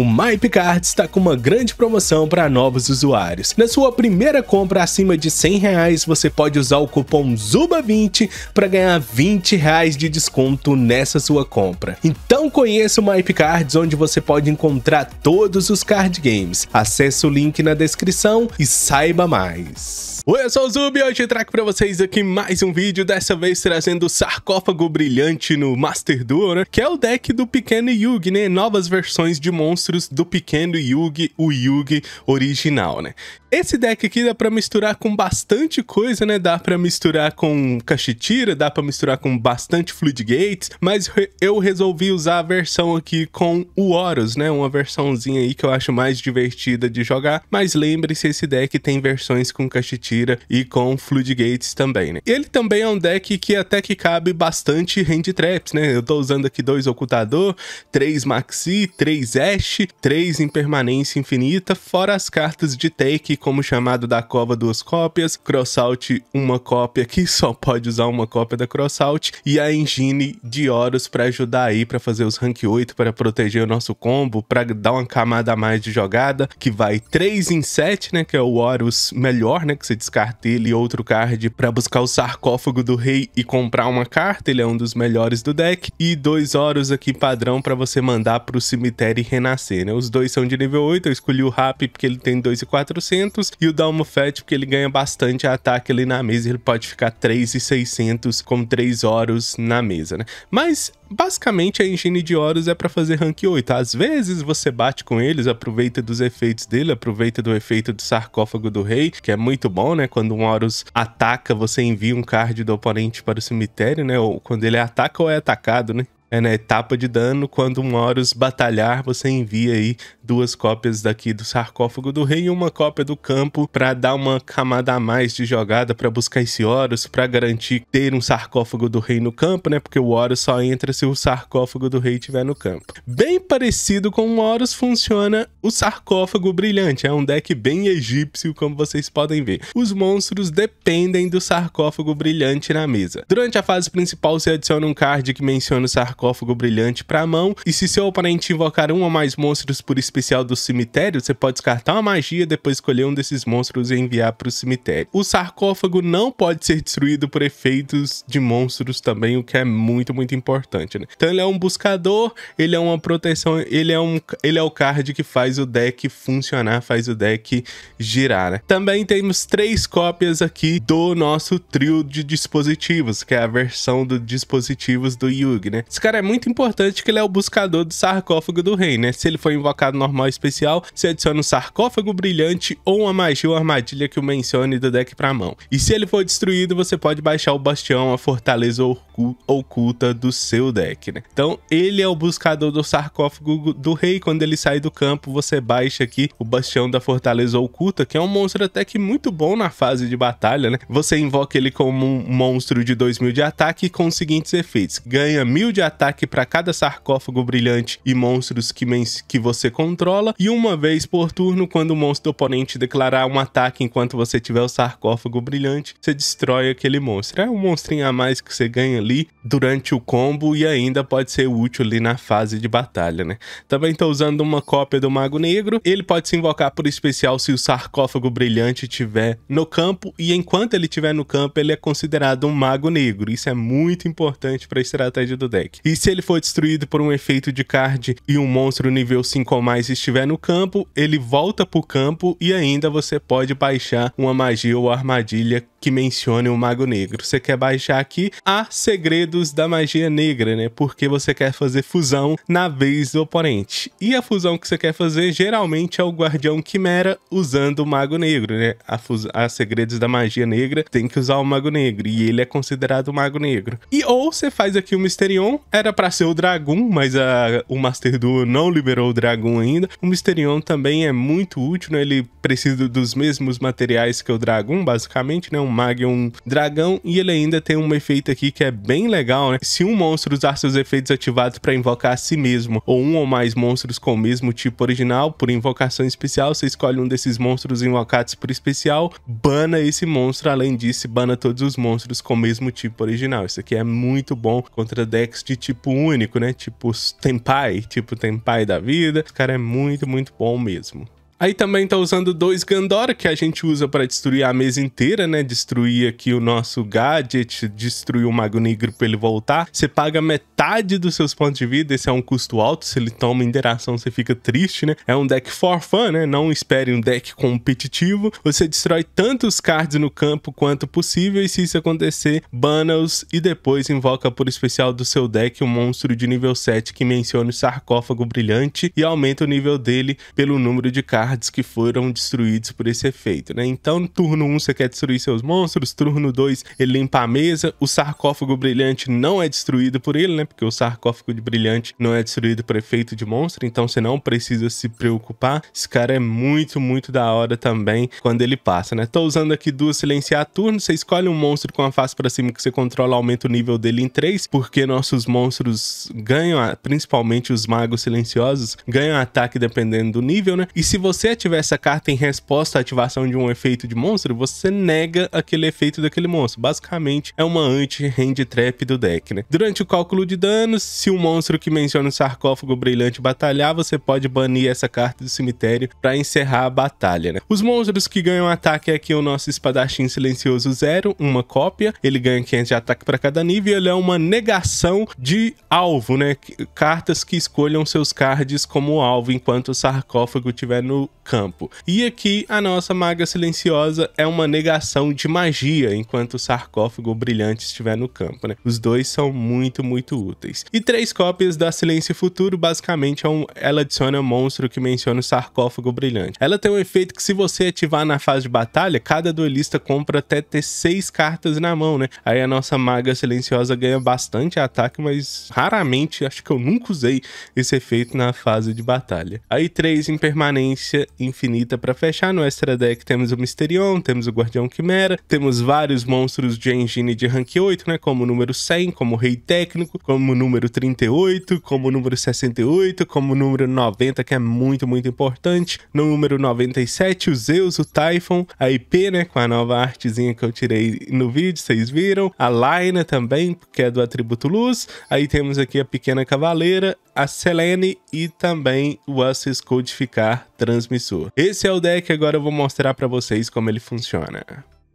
O MyPicard está com uma grande promoção para novos usuários. Na sua primeira compra acima de 100 reais, você pode usar o cupom ZUBA20 para ganhar 20 reais de desconto nessa sua compra. Então conheça o MyPicards, onde você pode encontrar todos os card games. Acesse o link na descrição e saiba mais. Oi, eu sou o Zubi e hoje trago pra vocês aqui mais um vídeo, dessa vez trazendo o Sarcófago Brilhante no Master Duel, né? Que é o deck do Pequeno Yugi, né? Novas versões de monstros do Pequeno Yugi, o Yugi original, né? Esse deck aqui dá para misturar com bastante coisa, né? Dá para misturar com Cachitira, dá para misturar com bastante Fluid Gates, mas eu resolvi usar a versão aqui com o Horus, né? Uma versãozinha aí que eu acho mais divertida de jogar, mas lembre-se, esse deck tem versões com Cachitira e com Fluid Gates também, né? Ele também é um deck que até que cabe bastante hand traps, né? Eu tô usando aqui dois Ocultador, três Maxi, três Ash, três Impermanência Infinita, fora as cartas de Take como chamado da cova duas cópias, Crossout uma cópia que só pode usar uma cópia da Crossout e a engine de Horus para ajudar aí para fazer os rank 8 para proteger o nosso combo, para dar uma camada a mais de jogada, que vai 3 em 7, né, que é o Horus melhor, né, que você descarta ele e outro card para buscar o sarcófago do rei e comprar uma carta, ele é um dos melhores do deck e dois Horus aqui padrão para você mandar para o cemitério e renascer, né? Os dois são de nível 8, eu escolhi o Rap porque ele tem 2 e 400 600 e o Dalmofet, porque ele ganha bastante ataque ali na mesa, ele pode ficar 3,600 com 3 oros na mesa, né? Mas Basicamente, a engine de oros é para fazer rank 8. Às vezes você bate com eles, aproveita dos efeitos dele, aproveita do efeito do sarcófago do rei, que é muito bom, né? Quando um oros ataca, você envia um card do oponente para o cemitério, né? Ou quando ele ataca ou é atacado, né? é na né, etapa de dano, quando um Horus batalhar, você envia aí duas cópias daqui do sarcófago do rei e uma cópia do campo para dar uma camada a mais de jogada para buscar esse Horus, para garantir ter um sarcófago do rei no campo, né? Porque o Horus só entra se o sarcófago do rei estiver no campo. Bem parecido com o Horus funciona o sarcófago brilhante, é um deck bem egípcio, como vocês podem ver. Os monstros dependem do sarcófago brilhante na mesa. Durante a fase principal, você adiciona um card que menciona o sarcófago sarcófago brilhante para a mão, e se seu oponente invocar um ou mais monstros por especial do cemitério, você pode descartar uma magia, depois escolher um desses monstros e enviar para o cemitério. O sarcófago não pode ser destruído por efeitos de monstros também, o que é muito, muito importante, né? Então ele é um buscador, ele é uma proteção, ele é, um, ele é o card que faz o deck funcionar, faz o deck girar, né? Também temos três cópias aqui do nosso trio de dispositivos, que é a versão dos dispositivos do Yugi, né? Esse cara é muito importante que ele é o buscador do sarcófago do rei, né? Se ele for invocado normal especial, você adiciona um sarcófago brilhante ou uma magia ou armadilha que o mencione do deck pra mão. E se ele for destruído, você pode baixar o bastião, a fortaleza ou oculta do seu deck, né? Então, ele é o buscador do sarcófago do rei. Quando ele sai do campo, você baixa aqui o Bastião da Fortaleza Oculta, que é um monstro até que muito bom na fase de batalha, né? Você invoca ele como um monstro de 2000 de ataque com os seguintes efeitos: ganha 1000 de ataque para cada sarcófago brilhante e monstros que, que você controla, e uma vez por turno, quando o monstro oponente declarar um ataque enquanto você tiver o sarcófago brilhante, você destrói aquele monstro. É um monstrinho a mais que você ganha ali ali durante o combo e ainda pode ser útil ali na fase de batalha, né? Também tô usando uma cópia do Mago Negro. Ele pode se invocar por especial se o sarcófago brilhante estiver no campo e enquanto ele estiver no campo, ele é considerado um Mago Negro. Isso é muito importante para a estratégia do deck. E se ele for destruído por um efeito de card e um monstro nível 5 ou mais estiver no campo, ele volta para o campo e ainda você pode baixar uma magia ou armadilha que mencione o Mago Negro. Você quer baixar aqui a C segredos da magia negra, né? Porque você quer fazer fusão na vez do oponente. E a fusão que você quer fazer geralmente é o Guardião Quimera usando o Mago Negro, né? A, a segredos da magia negra tem que usar o Mago Negro e ele é considerado o Mago Negro. E ou você faz aqui o Misterion, era para ser o Dragon, mas a, o Master Duo não liberou o Dragon ainda. O Misterion também é muito útil, né? Ele precisa dos mesmos materiais que o Dragon, basicamente, né? Um Mago e um Dragão. E ele ainda tem um efeito aqui que é bem legal, né? Se um monstro usar seus efeitos ativados para invocar a si mesmo, ou um ou mais monstros com o mesmo tipo original, por invocação especial, você escolhe um desses monstros invocados por especial, bana esse monstro, além disso, bana todos os monstros com o mesmo tipo original. Isso aqui é muito bom contra decks de tipo único, né? Tipo Tempai, tipo Tempai da vida. Esse cara é muito, muito bom mesmo. Aí também tá usando dois Gandora, que a gente usa para destruir a mesa inteira, né? Destruir aqui o nosso gadget, destruir o Mago Negro pra ele voltar. Você paga metade dos seus pontos de vida, esse é um custo alto. Se ele toma interação, você fica triste, né? É um deck for fun, né? Não espere um deck competitivo. Você destrói tantos cards no campo quanto possível, e se isso acontecer, bana-os e depois invoca por especial do seu deck um monstro de nível 7 que menciona o sarcófago brilhante e aumenta o nível dele pelo número de cards cards que foram destruídos por esse efeito, né? Então, turno 1 um, você quer destruir seus monstros, turno 2 ele limpa a mesa, o sarcófago brilhante não é destruído por ele, né? Porque o sarcófago de brilhante não é destruído por efeito de monstro, então você não precisa se preocupar. Esse cara é muito, muito da hora também quando ele passa, né? Tô usando aqui duas silenciar turno, você escolhe um monstro com a face para cima que você controla, aumenta o nível dele em 3, porque nossos monstros ganham, principalmente os magos silenciosos, ganham ataque dependendo do nível, né? E se você você ativar essa carta em resposta à ativação de um efeito de monstro, você nega aquele efeito daquele monstro. Basicamente, é uma anti-hand trap do deck, né? Durante o cálculo de danos, se o um monstro que menciona o sarcófago brilhante batalhar, você pode banir essa carta do cemitério para encerrar a batalha, né? Os monstros que ganham ataque é aqui é o nosso espadachim silencioso zero, uma cópia. Ele ganha 500 de ataque para cada nível ele é uma negação de alvo, né? Cartas que escolham seus cards como alvo enquanto o sarcófago estiver no campo. E aqui a nossa maga silenciosa é uma negação de magia enquanto o sarcófago brilhante estiver no campo, né? Os dois são muito, muito úteis. E três cópias da Silêncio Futuro, basicamente, é um, ela adiciona um monstro que menciona o sarcófago brilhante. Ela tem um efeito que se você ativar na fase de batalha, cada duelista compra até ter seis cartas na mão, né? Aí a nossa maga silenciosa ganha bastante ataque, mas raramente, acho que eu nunca usei esse efeito na fase de batalha. Aí três em permanência infinita para fechar. No Extra Deck temos o Mysterion, temos o Guardião Quimera, temos vários monstros de engine de rank 8, né? Como o número 100, como o Rei Técnico, como o número 38, como o número 68, como o número 90, que é muito, muito importante. No número 97, o Zeus, o Typhon, a IP, né? Com a nova artezinha que eu tirei no vídeo, vocês viram. A Laina também, que é do atributo luz. Aí temos aqui a Pequena Cavaleira, a Selene e também o Assis Codificar Transmigrar transmissor. Esse é o deck, agora eu vou mostrar para vocês como ele funciona.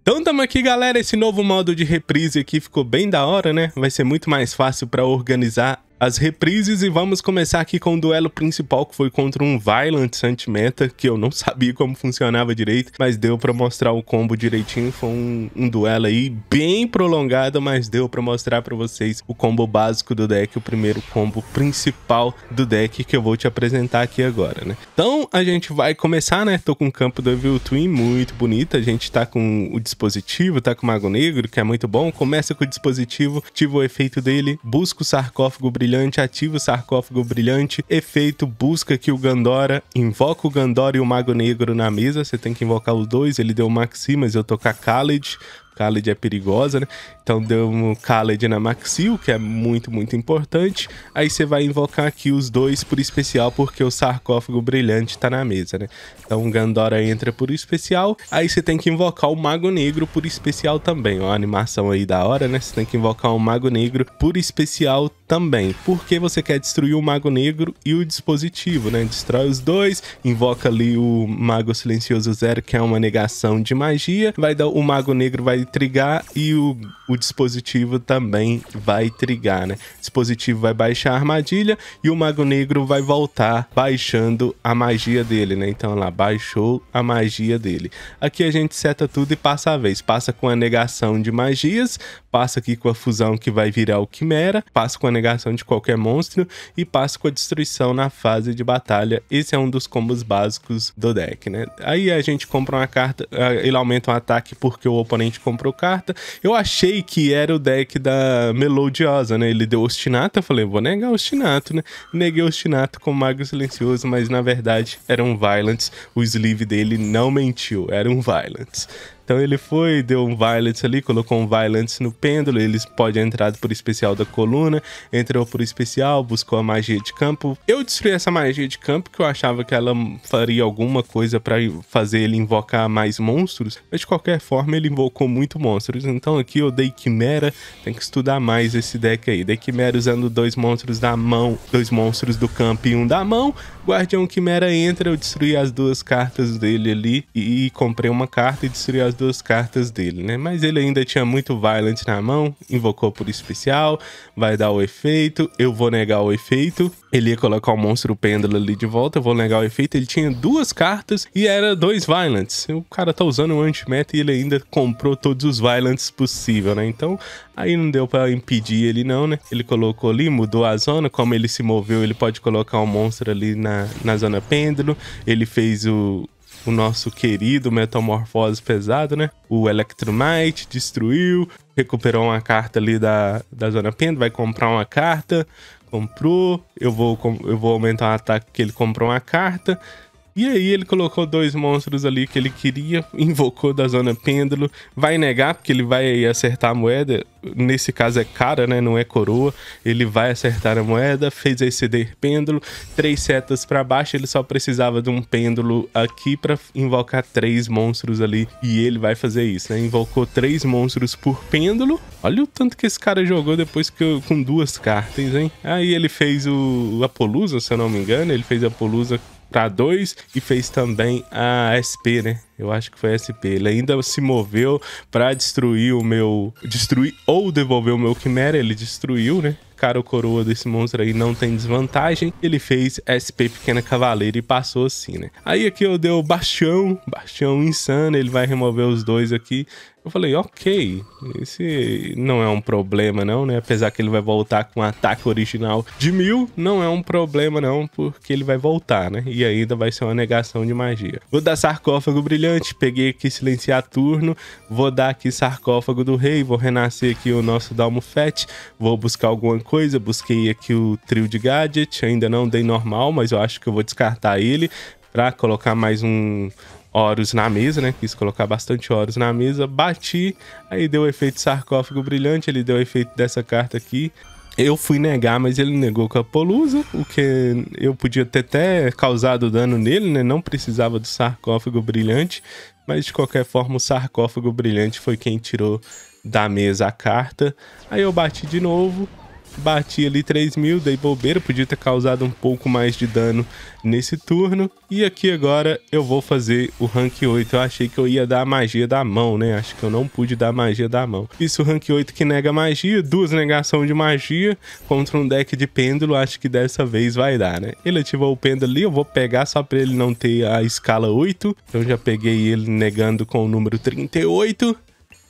Então tamo aqui galera, esse novo modo de reprise aqui ficou bem da hora, né? Vai ser muito mais fácil para organizar as reprises e vamos começar aqui com o duelo principal que foi contra um Violent Santimenta, que eu não sabia como funcionava direito, mas deu para mostrar o combo direitinho, foi um, um duelo aí bem prolongado, mas deu para mostrar para vocês o combo básico do deck, o primeiro combo principal do deck que eu vou te apresentar aqui agora, né? Então a gente vai começar, né? Tô com o campo do Evil Twin muito bonito, a gente tá com o dispositivo, tá com o Mago Negro, que é muito bom, começa com o dispositivo, ativa o efeito dele, busca o sarcófago brilhante brilhante, ativa o sarcófago brilhante, efeito busca que o Gandora, invoca o Gandora e o Mago Negro na mesa, você tem que invocar os dois, ele deu Maxi, mas eu tô com a Khaled, Khaled é perigosa, né? Então deu um Khaled na Maxil, que é muito, muito importante. Aí você vai invocar aqui os dois por especial, porque o sarcófago brilhante tá na mesa, né? Então o Gandora entra por especial. Aí você tem que invocar o Mago Negro por especial também. Ó, a animação aí da hora, né? Você tem que invocar o Mago Negro por especial também. Porque você quer destruir o Mago Negro e o dispositivo, né? Destrói os dois, invoca ali o Mago Silencioso Zero, que é uma negação de magia. Vai dar, o Mago Negro vai trigar e o, o dispositivo também vai trigar, né? O dispositivo vai baixar a armadilha e o Mago Negro vai voltar baixando a magia dele, né? Então lá, baixou a magia dele. Aqui a gente seta tudo e passa a vez. Passa com a negação de magias, passa aqui com a fusão que vai virar o Quimera, passa com a negação de qualquer monstro e passa com a destruição na fase de batalha. Esse é um dos combos básicos do deck, né? Aí a gente compra uma carta, ah, ele aumenta um ataque porque o oponente comprou carta. Eu achei que era o deck da Melodiosa, né? Ele deu ostinato, eu falei, vou negar ostinato, né? Neguei ostinato com o Mago Silencioso, mas na verdade era um Violence. O sleeve dele não mentiu, era um Violence. Então ele foi, deu um Violet ali, colocou um Violet no pêndulo, eles pode entrar por especial da coluna, entrou por especial, buscou a magia de campo. Eu destruí essa magia de campo que eu achava que ela faria alguma coisa para fazer ele invocar mais monstros, mas de qualquer forma ele invocou muito monstros. Então aqui eu dei Quimera, tem que estudar mais esse deck aí. Dei Quimera usando dois monstros da mão, dois monstros do campo e um da mão. Guardião Quimera entra, eu destruí as duas cartas dele ali e comprei uma carta e destruí as duas cartas dele, né? Mas ele ainda tinha muito Violent na mão, invocou por especial, vai dar o efeito, eu vou negar o efeito. Ele ia colocar o monstro pêndulo ali de volta, eu vou negar o efeito. Ele tinha duas cartas e era dois Violents. O cara tá usando um anti-meta e ele ainda comprou todos os Violents possível, né? Então, aí não deu para impedir ele não, né? Ele colocou ali, mudou a zona, como ele se moveu, ele pode colocar o um monstro ali na, na zona pêndulo. Ele fez o, o nosso querido Metamorfose pesado, né? O Electromite destruiu, recuperou uma carta ali da, da Zona Penda, vai comprar uma carta, comprou, eu vou, eu vou aumentar o ataque que ele comprou uma carta. E aí ele colocou dois monstros ali que ele queria, invocou da zona pêndulo, vai negar porque ele vai acertar a moeda, nesse caso é cara, né, não é coroa. Ele vai acertar a moeda, fez exceder pêndulo, três setas para baixo, ele só precisava de um pêndulo aqui para invocar três monstros ali e ele vai fazer isso, né? Invocou três monstros por pêndulo. Olha o tanto que esse cara jogou depois que eu, com duas cartas, hein? Aí ele fez o, o Apolusa, se eu não me engano, ele fez a Apolusa para 2 e fez também a SP, né? Eu acho que foi SP. Ele ainda se moveu para destruir o meu. Destruir ou devolver o meu Quimera. Ele destruiu, né? Cara, o coroa desse monstro aí não tem desvantagem. Ele fez SP Pequena Cavaleira e passou assim, né? Aí aqui eu dei o Bastião. Bastião Insano. Ele vai remover os dois aqui. Eu falei, ok, esse não é um problema não, né? Apesar que ele vai voltar com o ataque original de mil, não é um problema não, porque ele vai voltar, né? E ainda vai ser uma negação de magia. Vou dar sarcófago brilhante, peguei aqui silenciar turno, vou dar aqui sarcófago do rei, vou renascer aqui o nosso Dalmo vou buscar alguma coisa, busquei aqui o trio de gadget, ainda não dei normal, mas eu acho que eu vou descartar ele para colocar mais um oros na mesa, né? Quis colocar bastante oros na mesa, bati, aí deu o efeito sarcófago brilhante, ele deu o efeito dessa carta aqui. Eu fui negar, mas ele negou com a Polusa, o que eu podia ter até causado dano nele, né? Não precisava do sarcófago brilhante, mas de qualquer forma o sarcófago brilhante foi quem tirou da mesa a carta. Aí eu bati de novo, Bati ali 3 mil, dei bobeira, podia ter causado um pouco mais de dano nesse turno. E aqui agora eu vou fazer o rank 8. Eu achei que eu ia dar a magia da mão, né? Acho que eu não pude dar a magia da mão. Isso, rank 8 que nega magia, duas negação de magia contra um deck de pêndulo. Acho que dessa vez vai dar, né? Ele ativou o pêndulo ali, eu vou pegar só pra ele não ter a escala 8. Eu então já peguei ele negando com o número 38.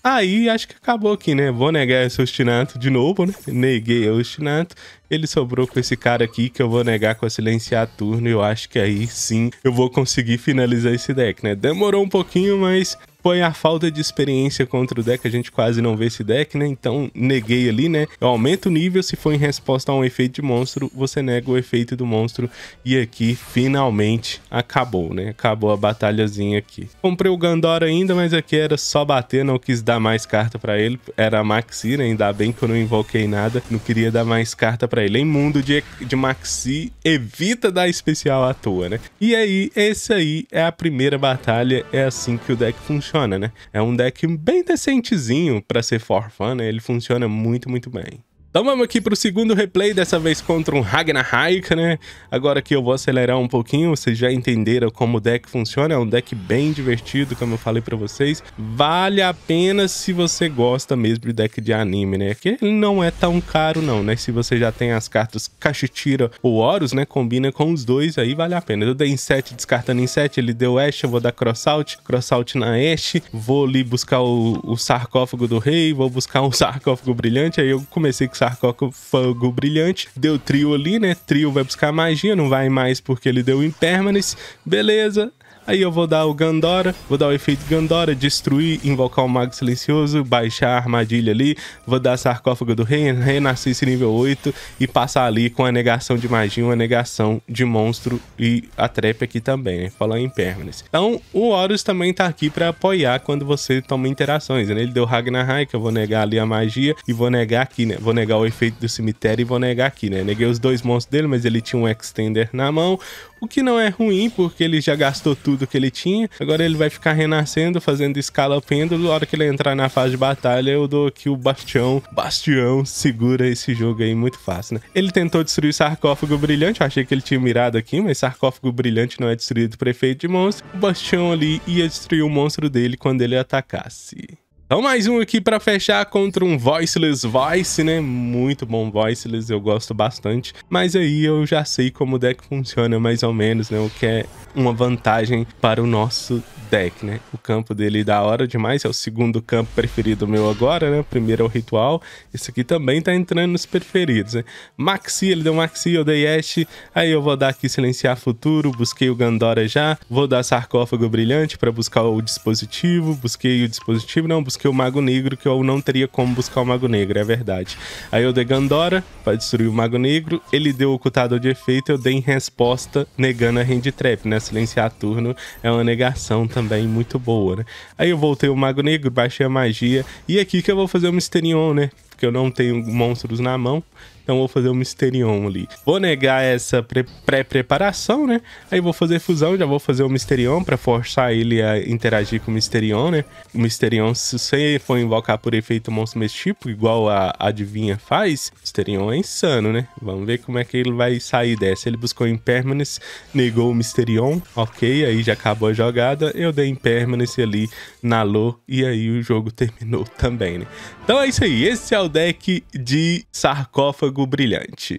Aí acho que acabou aqui, né? Vou negar esse ostinato de novo, né? Neguei o ostinato. Ele sobrou com esse cara aqui que eu vou negar com a silenciar turno. E eu acho que aí sim eu vou conseguir finalizar esse deck, né? Demorou um pouquinho, mas põe a falta de experiência contra o deck, a gente quase não vê esse deck, né? Então neguei ali, né? Eu aumento o nível, se for em resposta a um efeito de monstro, você nega o efeito do monstro. E aqui, finalmente, acabou, né? Acabou a batalhazinha aqui. Comprei o Gandora ainda, mas aqui era só bater, não quis dar mais carta para ele. Era a Maxi, né? Ainda bem que eu não invoquei nada, não queria dar mais carta para ele. Em mundo de, de Maxi, evita dar especial à toa, né? E aí, esse aí é a primeira batalha, é assim que o deck funciona funciona, né? É um deck bem decentezinho para ser for fun, né? Ele funciona muito, muito bem. Então vamos aqui para o segundo replay, dessa vez contra um Ragnar né? Agora que eu vou acelerar um pouquinho, vocês já entenderam como o deck funciona, é um deck bem divertido, como eu falei para vocês. Vale a pena se você gosta mesmo de deck de anime, né? Que ele não é tão caro não, né? Se você já tem as cartas Kashichira ou Horus, né? Combina com os dois, aí vale a pena. Eu dei em 7, descartando em 7, ele deu Ash, eu vou dar Crossout, Crossout na Ash, vou ali buscar o, o sarcófago do rei, vou buscar um sarcófago brilhante, aí eu comecei com Sarcoco Fogo Brilhante. Deu trio ali, né? Trio vai buscar magia, não vai mais porque ele deu Impermanence. Beleza. Aí eu vou dar o Gandora, vou dar o efeito Gandora, destruir, invocar o um Mago Silencioso, baixar a armadilha ali, vou dar Sarcófago do Rei, renascer esse nível 8 e passar ali com a negação de magia, uma negação de monstro e a trap aqui também, né? Falar em permanence. Então, o Horus também tá aqui para apoiar quando você toma interações, né? Ele deu Ragnarok, eu vou negar ali a magia e vou negar aqui, né? Vou negar o efeito do cemitério e vou negar aqui, né? Neguei os dois monstros dele, mas ele tinha um Extender na mão. O que não é ruim, porque ele já gastou tudo que ele tinha. Agora ele vai ficar renascendo, fazendo escala pêndulo. A hora que ele entrar na fase de batalha, eu dou aqui o Bastião. Bastião segura esse jogo aí muito fácil, né? Ele tentou destruir o sarcófago brilhante. Eu achei que ele tinha mirado aqui, mas sarcófago brilhante não é destruído por efeito de monstro. O Bastião ali ia destruir o monstro dele quando ele atacasse. Então mais um aqui para fechar contra um Voiceless Voice, né? Muito bom Voiceless, eu gosto bastante. Mas aí eu já sei como o deck funciona mais ou menos, né? O que é uma vantagem para o nosso deck, né? O campo dele da hora demais, é o segundo campo preferido meu agora, né? O primeiro é o Ritual, esse aqui também tá entrando nos preferidos, né? Maxi, ele deu Maxi, eu dei Ash, aí eu vou dar aqui Silenciar Futuro, busquei o Gandora já, vou dar Sarcófago Brilhante para buscar o dispositivo, busquei o dispositivo, não, busquei que o Mago Negro, que eu não teria como buscar o Mago Negro, é verdade. Aí eu dei Gandora para destruir o Mago Negro, ele deu o Ocultador de Efeito, eu dei em resposta negando a Hand Trap, né? Silenciar turno é uma negação também muito boa, né? Aí eu voltei o Mago Negro, baixei a magia, e é aqui que eu vou fazer o Misterion, né? Porque eu não tenho monstros na mão, então vou fazer o Misterion ali. Vou negar essa pré-preparação, né? Aí vou fazer fusão, já vou fazer o Misterion para forçar ele a interagir com o Misterion, né? O Misterion se você for invocar por efeito monstro desse tipo, igual a Adivinha faz, o Misterion é insano, né? Vamos ver como é que ele vai sair dessa. Ele buscou Impermanence, negou o Misterion, ok, aí já acabou a jogada. Eu dei Impermanence ali na Lô e aí o jogo terminou também, né? Então é isso aí, esse é o deck de sarcófago algo brilhante.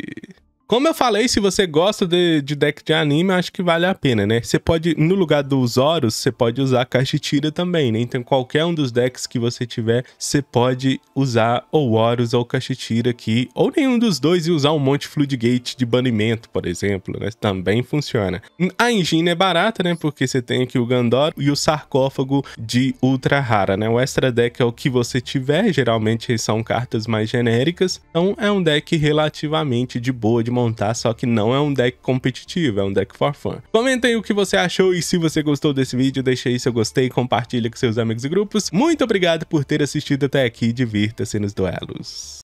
Como eu falei, se você gosta de, de deck de anime, acho que vale a pena, né? Você pode, no lugar dos Oros, você pode usar caixa tira também, né? Então, qualquer um dos decks que você tiver, você pode usar ou Oros ou caixa tira aqui, ou nenhum dos dois e usar um monte de Floodgate de banimento, por exemplo, né? Também funciona. A engine é barata, né? Porque você tem aqui o Gandor e o sarcófago de ultra rara, né? O extra deck é o que você tiver, geralmente são cartas mais genéricas, então é um deck relativamente de boa de montar, só que não é um deck competitivo, é um deck for fun. Comenta aí o que você achou e se você gostou desse vídeo, deixa aí seu gostei, compartilha com seus amigos e grupos. Muito obrigado por ter assistido até aqui divirta-se nos duelos.